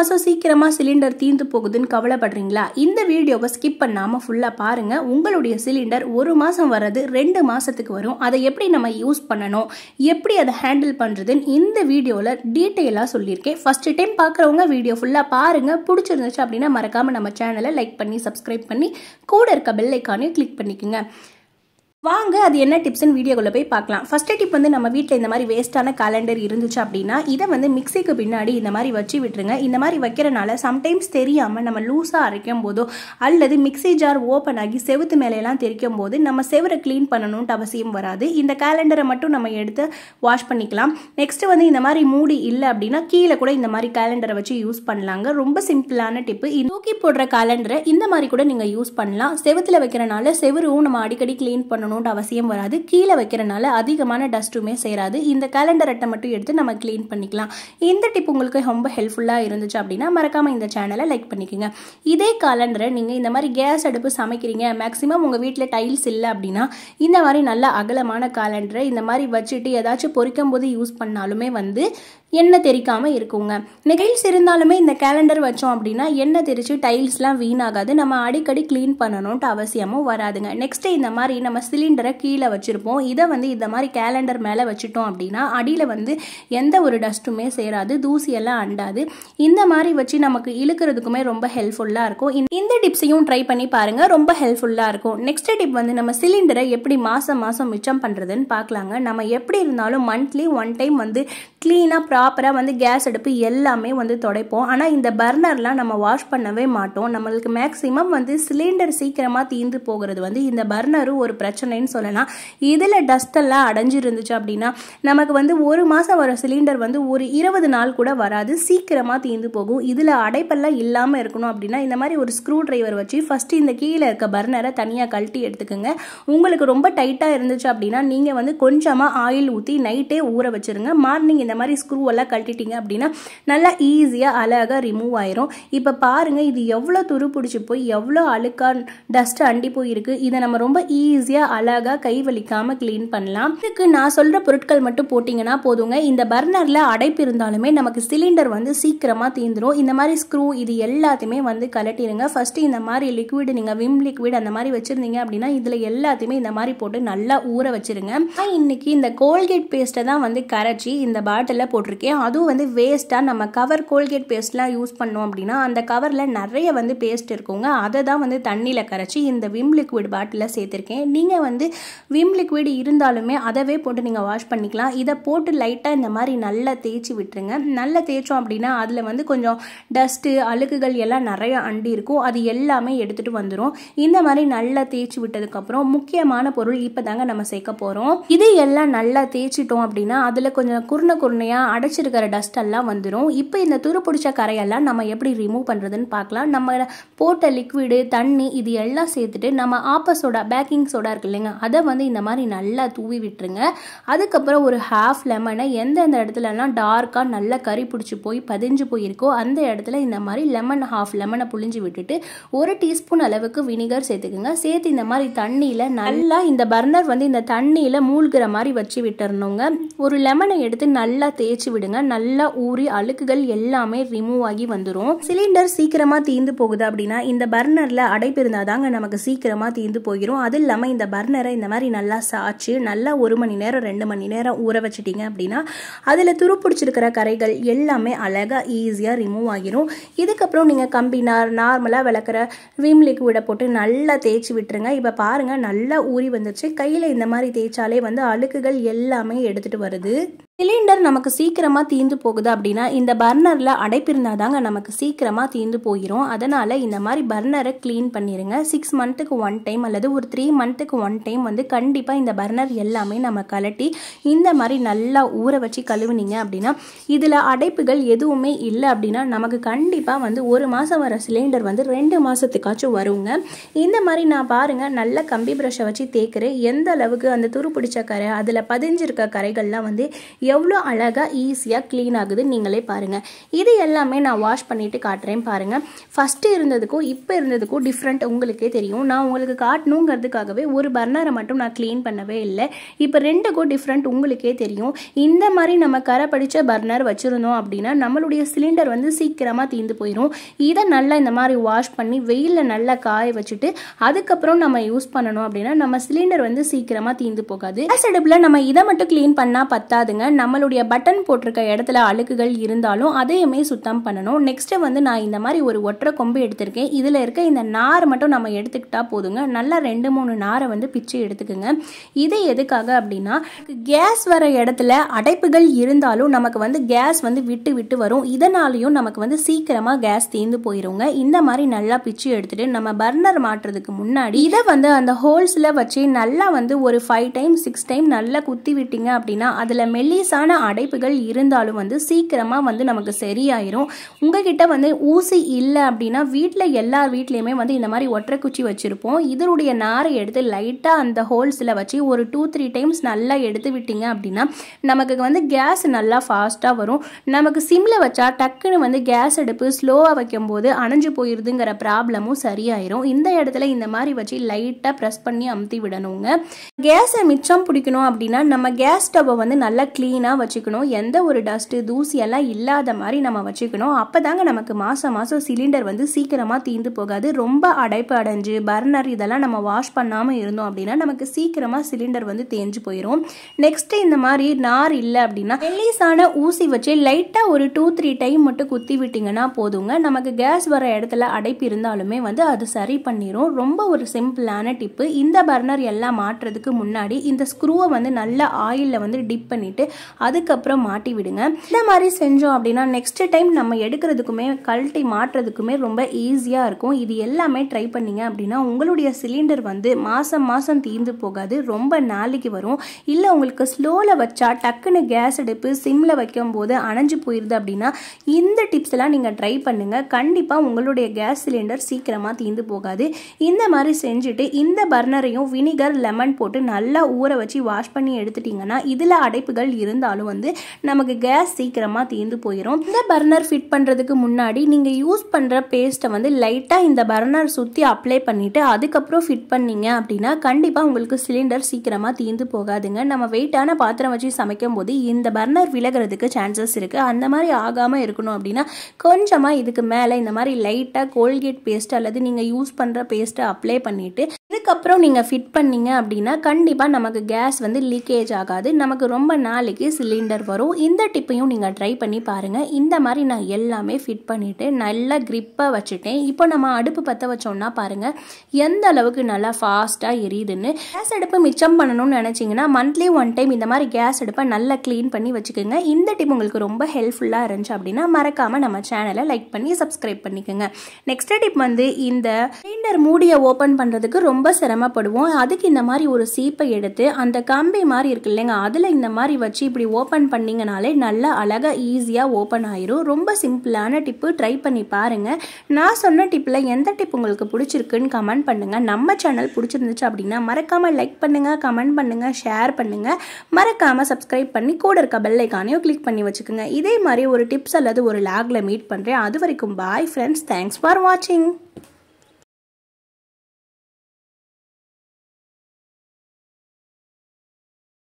மாதம் சீக்கிரமாக சிலிண்டர் தீர்ந்து போகுதுன்னு கவலைப்படுறீங்களா இந்த வீடியோவை ஸ்கிப் பண்ணாமல் ஃபுல்லாக பாருங்கள் உங்களுடைய சிலிண்டர் ஒரு மாதம் வர்றது ரெண்டு மாதத்துக்கு வரும் அதை எப்படி நம்ம யூஸ் பண்ணணும் எப்படி அதை ஹேண்டில் பண்ணுறதுன்னு இந்த வீடியோவில் டீட்டெயிலாக சொல்லியிருக்கேன் ஃபஸ்ட்டு டைம் பார்க்குறவங்க வீடியோ ஃபுல்லாக பாருங்கள் பிடிச்சிருந்துச்சு அப்படின்னா மறக்காமல் நம்ம சேனலை லைக் பண்ணி சப்ஸ்கிரைப் பண்ணி கூட இருக்க பெல்லைக்கானே கிளிக் பண்ணிக்கோங்க வாங்க அது என்ன டிப்ஸ்னு வீடியோக்குள்ளே போய் பார்க்கலாம் ஃபஸ்ட்டு டிப் வந்து நம்ம வீட்டில் இந்த மாதிரி வேஸ்ட்டான கேலண்டர் இருந்துச்சு அப்படின்னா இதை வந்து மிக்சிக்கு பின்னாடி இந்த மாதிரி வச்சு விட்டுருங்க இந்த மாதிரி வைக்கிறனால சம்டைம்ஸ் தெரியாமல் நம்ம லூஸாக அரைக்கும் போதோ அல்லது மிக்சி ஜார் ஓப்பன் ஆகி செவுத்து மேலேலாம் தெரிக்கும் போது நம்ம செவரை க்ளீன் பண்ணணுன்ட்டு அவசியம் வராது இந்த கேலண்டரை மட்டும் நம்ம எடுத்து வாஷ் பண்ணிக்கலாம் நெக்ஸ்ட்டு வந்து இந்த மாதிரி மூடி இல்லை அப்படின்னா கீழே கூட இந்த மாதிரி கேலண்டரை வச்சு யூஸ் பண்ணலாங்க ரொம்ப சிம்பிளான டிப்பு தூக்கி போடுற கேலண்டரை இந்த மாதிரி கூட நீங்கள் யூஸ் பண்ணலாம் செவத்தில் வைக்கிறனால செவரும் நம்ம அடிக்கடி க்ளீன் பண்ணணும் பண்ணணுன்ற அவசியம் வராது கீழே வைக்கிறனால அதிகமான டஸ்ட்டுமே சேராது இந்த கேலண்டர் அட்டை மட்டும் எடுத்து நம்ம க்ளீன் பண்ணிக்கலாம் இந்த டிப் உங்களுக்கு ரொம்ப ஹெல்ப்ஃபுல்லாக இருந்துச்சு அப்படின்னா மறக்காமல் இந்த சேனலை லைக் பண்ணிக்கோங்க இதே கேலண்டரை நீங்கள் இந்த மாதிரி கேஸ் அடுப்பு சமைக்கிறீங்க மேக்ஸிமம் உங்கள் வீட்டில் டைல்ஸ் இல்லை அப்படின்னா இந்த மாதிரி நல்ல அகலமான கேலண்டரை இந்த மாதிரி வச்சுட்டு ஏதாச்சும் பொறிக்கும் போது யூஸ் பண்ணாலுமே வந்து எண்ணெய் தெரிக்காமல் இருக்குங்க நெகிழ்ஸ் இருந்தாலுமே இந்த கேலண்டர் வச்சோம் அப்படின்னா எண்ணெய் தெரிச்சு டைல்ஸ்லாம் வீணாகாது நம்ம அடிக்கடி க்ளீன் பண்ணணும்ட்டு அவசியமும் வராதுங்க நெக்ஸ்ட்டு இந்த மாதிரி நம்ம சிலிண்டரை கீழே வச்சுருப்போம் இதை வந்து இந்த மாதிரி கேலண்டர் மேலே வச்சுட்டோம் அப்படின்னா அடியில் வந்து எந்த ஒரு டஸ்ட்டுமே சேராது தூசியெல்லாம் அண்டாது இந்த மாதிரி வச்சு நமக்கு இழுக்கிறதுக்குமே ரொம்ப ஹெல்ப்ஃபுல்லாக இருக்கும் இந்த டிப்ஸையும் ட்ரை பண்ணி பாருங்கள் ரொம்ப ஹெல்ப்ஃபுல்லாக இருக்கும் நெக்ஸ்ட் டிப் வந்து நம்ம சிலிண்டரை எப்படி மாதம் மாதம் மிச்சம் பண்ணுறதுன்னு பார்க்கலாங்க நம்ம எப்படி இருந்தாலும் மந்த்லி ஒன் டைம் வந்து க்ளீனாக ப்ரா ப்ராப்பராக வந்து கேஸ் அடுப்பு எல்லாமே வந்து துடைப்போம் ஆனால் இந்த பர்னர்லாம் நம்ம வாஷ் பண்ணவே மாட்டோம் நம்மளுக்கு மேக்ஸிமம் வந்து சிலிண்டர் சீக்கிரமாக தீர்ந்து போகிறது வந்து இந்த பர்னரும் ஒரு பிரச்சனைன்னு சொல்லலாம் இதில் டஸ்டெல்லாம் அடைஞ்சிருந்துச்சு அப்படின்னா நமக்கு வந்து ஒரு மாதம் வர சிலிண்டர் வந்து ஒரு இருபது நாள் கூட வராது சீக்கிரமாக தீர்ந்து போகும் இதில் அடைப்பெல்லாம் இல்லாமல் இருக்கணும் அப்படின்னா இந்த மாதிரி ஒரு ஸ்க்ரூ ட்ரைவர் வச்சு ஃபஸ்ட்டு இந்த கீழே இருக்க பர்னரை தனியாக கழட்டி எடுத்துக்கோங்க உங்களுக்கு ரொம்ப டைட்டாக இருந்துச்சு அப்படின்னா நீங்கள் வந்து கொஞ்சமாக ஆயில் ஊற்றி நைட்டே ஊற வச்சுருங்க மார்னிங் இந்த மாதிரி ஸ்க்ரூ டவல்லாம் கழட்டிட்டீங்க அப்படின்னா நல்லா ஈஸியாக அழகாக ரிமூவ் ஆயிரும் இப்போ பாருங்கள் இது எவ்வளோ துரு பிடிச்சி போய் எவ்வளோ அழுக்காக டஸ்ட் அண்டி போயிருக்கு இதை நம்ம ரொம்ப ஈஸியாக அழகாக கை வலிக்காமல் க்ளீன் பண்ணலாம் இதுக்கு நான் சொல்கிற பொருட்கள் மட்டும் போட்டிங்கன்னா போதுங்க இந்த பர்னரில் அடைப்பு இருந்தாலுமே நமக்கு சிலிண்டர் வந்து சீக்கிரமாக தீந்துடும் இந்த மாதிரி ஸ்க்ரூ இது எல்லாத்தையுமே வந்து கலட்டிடுங்க ஃபஸ்ட்டு இந்த மாதிரி லிக்விடு நீங்கள் விம் லிக்விட் அந்த மாதிரி வச்சுருந்தீங்க அப்படின்னா இதில் எல்லாத்தையுமே இந்த மாதிரி போட்டு நல்லா ஊற வச்சுருங்க இன்னைக்கு இந்த கோல்கேட் பேஸ்ட்டை தான் வந்து கரைச்சி இந்த பாட்டிலில் போட்டிருக்கேன் போட்டிருக்கேன் அதுவும் வந்து வேஸ்ட்டாக நம்ம கவர் கோல்கேட் பேஸ்ட்லாம் யூஸ் பண்ணோம் அப்படின்னா அந்த கவரில் நிறைய வந்து பேஸ்ட் இருக்குங்க அதை தான் வந்து தண்ணியில் கரைச்சி இந்த விம் லிக்விட் பாட்டிலில் சேர்த்துருக்கேன் நீங்கள் வந்து விம் லிக்விட் இருந்தாலுமே அதவே போட்டு நீங்கள் வாஷ் பண்ணிக்கலாம் இதை போட்டு லைட்டாக இந்த மாதிரி நல்லா தேய்ச்சி விட்டுருங்க நல்லா தேய்ச்சோம் அப்படின்னா அதில் வந்து கொஞ்சம் டஸ்ட்டு அழுக்குகள் எல்லாம் நிறைய அண்டி இருக்கும் அது எல்லாமே எடுத்துகிட்டு வந்துடும் இந்த மாதிரி நல்லா தேய்ச்சி விட்டதுக்கப்புறம் முக்கியமான பொருள் இப்போ தாங்க நம்ம சேர்க்க போகிறோம் இது எல்லாம் நல்லா தேய்ச்சிட்டோம் அப்படின்னா அதில் கொஞ்சம் குருணை குருணையாக அடை அடிச்சிருக்கிற டஸ்டெல்லாம் வந்துடும் இப்போ இந்த துரு பிடிச்ச கரையெல்லாம் நம்ம எப்படி ரிமூவ் பண்ணுறதுன்னு பார்க்கலாம் நம்ம போட்ட லிக்விடு தண்ணி இது எல்லாம் சேர்த்துட்டு நம்ம சோடா பேக்கிங் சோடா இருக்கு இல்லைங்க அதை வந்து இந்த மாதிரி நல்லா தூவி விட்டுருங்க அதுக்கப்புறம் ஒரு ஹாஃப் லெமனை எந்தெந்த இடத்துலலாம் டார்க்காக நல்லா கறி பிடிச்சி போய் பதிஞ்சு போயிருக்கோ அந்த இடத்துல இந்த மாதிரி லெமன் ஹாஃப் லெமனை புழிஞ்சு விட்டுட்டு ஒரு டீஸ்பூன் அளவுக்கு வினிகர் சேர்த்துக்குங்க சேர்த்து இந்த மாதிரி தண்ணியில் நல்லா இந்த பர்னர் வந்து இந்த தண்ணியில் மூழ்கிற மாதிரி வச்சு விட்டுறணுங்க ஒரு லெமனை எடுத்து நல்லா தேய்ச்சி வச்சு விடுங்க நல்லா ஊறி அழுக்குகள் எல்லாமே ரிமூவ் ஆகி வந்துடும் சிலிண்டர் சீக்கிரமாக தீந்து போகுது அப்படின்னா இந்த பர்னரில் அடைப்பு இருந்தா தாங்க நமக்கு சீக்கிரமாக தீந்து போயிடும் அது இல்லாமல் இந்த பர்னரை இந்த மாதிரி நல்லா சாய்ச்சி நல்லா ஒரு மணி நேரம் ரெண்டு மணி நேரம் ஊற வச்சிட்டிங்க அப்படின்னா அதில் துருப்பிடிச்சிருக்கிற கரைகள் எல்லாமே அழகாக ஈஸியாக ரிமூவ் ஆகிரும் இதுக்கப்புறம் நீங்கள் கம்பினார் நார்மலாக விளக்குற விம் லிக்விடை போட்டு நல்லா தேய்ச்சி விட்டுருங்க இப்போ பாருங்கள் நல்லா ஊறி வந்துருச்சு கையில் இந்த மாதிரி தேய்ச்சாலே வந்து அழுக்குகள் எல்லாமே எடுத்துகிட்டு வருது சிலிண்டர் நமக்கு சீக்கிரமாக தீந்து போகுது அப்படின்னா இந்த பர்னரில் அடைப்பிருந்தால் தாங்க நமக்கு சீக்கிரமாக தீந்து போயிடும் அதனால் இந்த மாதிரி பர்னரை க்ளீன் பண்ணிடுங்க சிக்ஸ் மந்த்துக்கு ஒன் டைம் அல்லது ஒரு த்ரீ மந்த்துக்கு ஒன் டைம் வந்து கண்டிப்பாக இந்த பர்னர் எல்லாமே நம்ம கலட்டி இந்த மாதிரி நல்லா ஊற வச்சு கழுவுனீங்க அப்படின்னா இதில் அடைப்புகள் எதுவுமே இல்லை அப்படின்னா நமக்கு கண்டிப்பாக வந்து ஒரு மாதம் வர சிலிண்டர் வந்து ரெண்டு மாதத்துக்காச்சும் வருங்க இந்த மாதிரி நான் பாருங்கள் நல்ல கம்பி பிரஷை வச்சு தேய்க்கிறேன் எந்த அளவுக்கு அந்த துரு பிடிச்ச கரை அதில் பதிஞ்சிருக்க கரைகள்லாம் வந்து எவ்வளோ அழகாக ஈஸியாக க்ளீன் ஆகுதுன்னு நீங்களே பாருங்கள் இது எல்லாமே நான் வாஷ் பண்ணிவிட்டு காட்டுறேன் பாருங்கள் ஃபஸ்ட்டு இருந்ததுக்கும் இப்போ இருந்ததுக்கும் டிஃப்ரெண்ட் உங்களுக்கே தெரியும் நான் உங்களுக்கு காட்டணுங்கிறதுக்காகவே ஒரு பர்னரை மட்டும் நான் க்ளீன் பண்ணவே இல்லை இப்போ ரெண்டுக்கும் டிஃப்ரெண்ட் உங்களுக்கே தெரியும் இந்த மாதிரி நம்ம கரை படித்த பர்னர் வச்சுருந்தோம் அப்படின்னா நம்மளுடைய சிலிண்டர் வந்து சீக்கிரமாக தீந்து போயிடும் இதை நல்லா இந்த மாதிரி வாஷ் பண்ணி வெயிலில் நல்லா காய வச்சுட்டு அதுக்கப்புறம் நம்ம யூஸ் பண்ணணும் அப்படின்னா நம்ம சிலிண்டர் வந்து சீக்கிரமாக தீந்து போகாது கேஸ் அடுப்பில் நம்ம இதை மட்டும் க்ளீன் பண்ணால் பத்தாதுங்க நம்மளுடைய பட்டன் போட்டிருக்க இடத்துல அழுக்குகள் இருந்தாலும் அதையுமே சுத்தம் பண்ணணும் நெக்ஸ்ட்டு வந்து நான் இந்த மாதிரி ஒரு ஒற்றை கொம்பு எடுத்திருக்கேன் இதில் இருக்க இந்த நார் மட்டும் நம்ம எடுத்துக்கிட்டால் போதுங்க நல்லா ரெண்டு மூணு நாரை வந்து பிச்சு எடுத்துக்குங்க இது எதுக்காக அப்படின்னா கேஸ் வர இடத்துல அடைப்புகள் இருந்தாலும் நமக்கு வந்து கேஸ் வந்து விட்டு விட்டு வரும் இதனாலையும் நமக்கு வந்து சீக்கிரமாக கேஸ் தீர்ந்து போயிருங்க இந்த மாதிரி நல்லா பிச்சு எடுத்துட்டு நம்ம பர்னர் மாட்டுறதுக்கு முன்னாடி இதை வந்து அந்த ஹோல்ஸில் வச்சு நல்லா வந்து ஒரு ஃபைவ் டைம் சிக்ஸ் டைம் நல்லா குத்தி விட்டீங்க அப்படின்னா அதில் மெல்லிய லேசான அடைப்புகள் இருந்தாலும் வந்து சீக்கிரமாக வந்து நமக்கு சரியாயிரும் உங்ககிட்ட வந்து ஊசி இல்லை அப்படின்னா வீட்டில் எல்லார் வீட்லேயுமே வந்து இந்த மாதிரி ஒற்றை குச்சி வச்சுருப்போம் இதனுடைய நாரை எடுத்து லைட்டாக அந்த ஹோல்ஸில் வச்சு ஒரு டூ த்ரீ டைம்ஸ் நல்லா எடுத்து விட்டீங்க அப்படின்னா நமக்கு வந்து கேஸ் நல்லா ஃபாஸ்ட்டாக வரும் நமக்கு சிம்மில் வச்சா டக்குன்னு வந்து கேஸ் அடுப்பு ஸ்லோவாக வைக்கும்போது அணைஞ்சு போயிருதுங்கிற ப்ராப்ளமும் சரியாயிரும் இந்த இடத்துல இந்த மாதிரி வச்சு லைட்டாக ப்ரெஸ் பண்ணி அமுத்தி விடணுங்க கேஸை மிச்சம் பிடிக்கணும் அப்படின்னா நம்ம கேஸ் ஸ்டவ்வை வந்து நல்லா க்ளீன் க்ளீனாக வச்சுக்கணும் எந்த ஒரு டஸ்ட்டு தூசி எல்லாம் இல்லாத மாதிரி நம்ம வச்சுக்கணும் அப்போ தாங்க நமக்கு மாதம் மாதம் சிலிண்டர் வந்து சீக்கிரமாக தீந்து போகாது ரொம்ப அடைப்பு அடைஞ்சு பர்னர் இதெல்லாம் நம்ம வாஷ் பண்ணாமல் இருந்தோம் அப்படின்னா நமக்கு சீக்கிரமாக சிலிண்டர் வந்து தேஞ்சு போயிடும் நெக்ஸ்ட் இந்த மாதிரி நார் இல்லை அப்படின்னா எல்லீஸான ஊசி வச்சு லைட்டாக ஒரு டூ த்ரீ டைம் மட்டும் குத்தி விட்டிங்கன்னா போதுங்க நமக்கு கேஸ் வர இடத்துல அடைப்பு இருந்தாலுமே வந்து அது சரி பண்ணிடும் ரொம்ப ஒரு சிம்பிளான டிப்பு இந்த பர்னர் எல்லாம் மாட்டுறதுக்கு முன்னாடி இந்த ஸ்க்ரூவை வந்து நல்லா ஆயிலில் வந்து டிப் பண்ணிவிட்டு அதுக்கப்புறம் மாட்டி விடுங்க இந்த மாதிரி செஞ்சோம் அப்படின்னா நெக்ஸ்ட் டைம் நம்ம எடுக்கிறதுக்குமே கழட்டி மாட்டுறதுக்குமே ரொம்ப ஈஸியாக இருக்கும் இது எல்லாமே ட்ரை பண்ணிங்க அப்படின்னா உங்களுடைய சிலிண்டர் வந்து மாதம் மாதம் தீர்ந்து போகாது ரொம்ப நாளைக்கு வரும் இல்லை உங்களுக்கு ஸ்லோவில் வச்சா டக்குன்னு கேஸ் அடுப்பு சிம்மில் வைக்கும் போது அணைஞ்சு போயிடுது அப்படின்னா இந்த டிப்ஸ் எல்லாம் நீங்கள் ட்ரை பண்ணுங்கள் கண்டிப்பாக உங்களுடைய கேஸ் சிலிண்டர் சீக்கிரமாக தீர்ந்து போகாது இந்த மாதிரி செஞ்சுட்டு இந்த பர்னரையும் வினிகர் லெமன் போட்டு நல்லா ஊற வச்சு வாஷ் பண்ணி எடுத்துட்டிங்கன்னா இதில் அடைப்புகள் இரு இருந்தாலும் வந்து நமக்கு கேஸ் சீக்கிரமாக தீர்ந்து போயிடும் இந்த பர்னர் ஃபிட் பண்ணுறதுக்கு முன்னாடி நீங்கள் யூஸ் பண்ணுற பேஸ்ட்டை வந்து லைட்டாக இந்த பர்னர் சுற்றி அப்ளை பண்ணிவிட்டு அதுக்கப்புறம் ஃபிட் பண்ணீங்க அப்படின்னா கண்டிப்பாக உங்களுக்கு சிலிண்டர் சீக்கிரமாக தீர்ந்து போகாதுங்க நம்ம வெயிட்டான பாத்திரம் வச்சு சமைக்கும் போது இந்த பர்னர் விலகிறதுக்கு சான்சஸ் இருக்குது அந்த மாதிரி ஆகாமல் இருக்கணும் அப்படின்னா கொஞ்சமாக இதுக்கு மேலே இந்த மாதிரி லைட்டாக கோல்கேட் பேஸ்ட் அல்லது நீங்கள் யூஸ் பண்ணுற பேஸ்ட்டை அப்ளை பண்ணிவிட்டு இதுக்கப்புறம் நீங்கள் ஃபிட் பண்ணிங்க அப்படின்னா கண்டிப்பாக நமக்கு கேஸ் வந்து லீக்கேஜ் ஆகாது நமக்கு ரொம்ப நாளைக்கு சிலிண்டர் வரும் இந்த டிப்பையும் நீங்கள் ட்ரை பண்ணி பாருங்கள் இந்த மாதிரி நான் எல்லாமே ஃபிட் பண்ணிவிட்டு நல்லா க்ரிப்பாக வச்சுட்டேன் இப்போ நம்ம அடுப்பு பற்ற வச்சோம்னா பாருங்கள் எந்த அளவுக்கு நல்லா ஃபாஸ்ட்டாக எரியுதுன்னு கேஸ் அடுப்பு மிச்சம் பண்ணணும்னு நினச்சிங்கன்னா மந்த்லி ஒன் டைம் இந்த மாதிரி கேஸ் அடுப்பை நல்லா க்ளீன் பண்ணி வச்சுக்கோங்க இந்த டிப் உங்களுக்கு ரொம்ப ஹெல்ப்ஃபுல்லாக இருந்துச்சு அப்படின்னா மறக்காமல் நம்ம சேனலை லைக் பண்ணி சப்ஸ்கிரைப் பண்ணிக்கோங்க நெக்ஸ்ட் டிப் வந்து இந்த சிலிண்டர் மூடியை ஓப்பன் பண்ணுறதுக்கு ரொம்ப ரொம்ப சிரமப்படுவோம் அதுக்கு இந்த மாதிரி ஒரு சீப்பை எடுத்து அந்த கம்பி மாதிரி இருக்கு இல்லைங்க அதில் இந்த மாதிரி வச்சு இப்படி ஓப்பன் பண்ணிங்கனாலே நல்லா அழகாக ஈஸியாக ஓப்பன் ஆயிரும் ரொம்ப சிம்பிளான டிப்பு ட்ரை பண்ணி பாருங்கள் நான் சொன்ன டிப்பில் எந்த டிப் உங்களுக்கு பிடிச்சிருக்குன்னு கமெண்ட் பண்ணுங்கள் நம்ம சேனல் பிடிச்சிருந்துச்சு அப்படின்னா மறக்காமல் லைக் பண்ணுங்கள் கமெண்ட் பண்ணுங்கள் ஷேர் பண்ணுங்கள் மறக்காமல் சப்ஸ்கிரைப் பண்ணி கூட இருக்க பெல்லைக்கானையும் கிளிக் பண்ணி வச்சுக்கோங்க இதே மாதிரி ஒரு டிப்ஸ் அல்லது ஒரு லாகில் மீட் பண்ணுறேன் அது வரைக்கும் பாய் ஃப்ரெண்ட்ஸ் தேங்க்ஸ் ஃபார் வாட்சிங்